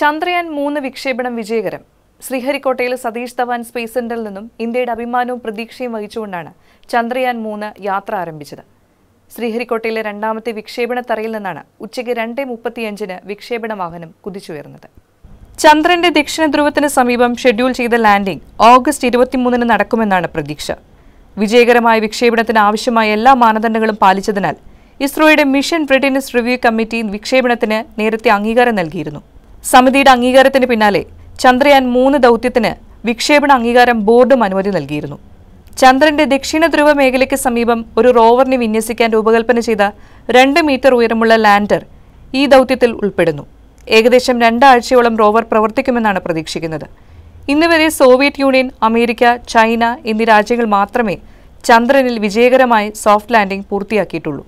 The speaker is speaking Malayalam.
ചന്ദ്രയാൻ മൂന്ന് വിക്ഷേപണം വിജയകരം ശ്രീഹരിക്കോട്ടയിൽ സതീഷ് ധവാൻ സ്പേസ് സെന്ററിൽ നിന്നും ഇന്ത്യയുടെ അഭിമാനവും പ്രതീക്ഷയും വഹിച്ചുകൊണ്ടാണ് ചന്ദ്രയാൻ മൂന്ന് യാത്ര ആരംഭിച്ചത് ശ്രീഹരിക്കോട്ടയിലെ രണ്ടാമത്തെ വിക്ഷേപണ തറയിൽ നിന്നാണ് ഉച്ചയ്ക്ക് രണ്ട് മുപ്പത്തിയഞ്ചിന് വിക്ഷേപണ വാഹനം കുതിച്ചുയർന്നത് ചന്ദ്രന്റെ ദക്ഷിണ ധ്രുവത്തിന് സമീപം ഷെഡ്യൂൾ ചെയ്ത ലാൻഡിംഗ് ഓഗസ്റ്റ് ഇരുപത്തിമൂന്നിന് നടക്കുമെന്നാണ് പ്രതീക്ഷ വിജയകരമായ വിക്ഷേപണത്തിന് ആവശ്യമായ എല്ലാ മാനദണ്ഡങ്ങളും പാലിച്ചതിനാൽ ഇസ്രോയുടെ മിഷൻ റിഡിനസ് റിവ്യൂ കമ്മിറ്റി വിക്ഷേപണത്തിന് നേരത്തെ അംഗീകാരം നൽകിയിരുന്നു സമിതിയുടെ അംഗീകാരത്തിന് പിന്നാലെ ചന്ദ്രയാൻ മൂന്ന് ദൌത്യത്തിന് വിക്ഷേപണ അംഗീകാരം ബോർഡും അനുമതി നൽകിയിരുന്നു ചന്ദ്രന്റെ ദക്ഷിണ ധ്രുവ മേഖലയ്ക്ക് സമീപം ഒരു റോവറിനെ വിന്യസിക്കാൻ രൂപകൽപ്പന ചെയ്ത രണ്ട് മീറ്റർ ഉയരമുള്ള ലാൻഡർ ഈ ദൗത്യത്തിൽ ഉൾപ്പെടുന്നു ഏകദേശം രണ്ടാഴ്ചയോളം റോവർ പ്രവർത്തിക്കുമെന്നാണ് പ്രതീക്ഷിക്കുന്നത് ഇന്നുവരെ സോവിയറ്റ് യൂണിയൻ അമേരിക്ക ചൈന എന്നീ രാജ്യങ്ങൾ മാത്രമേ ചന്ദ്രനിൽ വിജയകരമായി സോഫ്റ്റ് ലാൻഡിംഗ് പൂർത്തിയാക്കിയിട്ടുള്ളൂ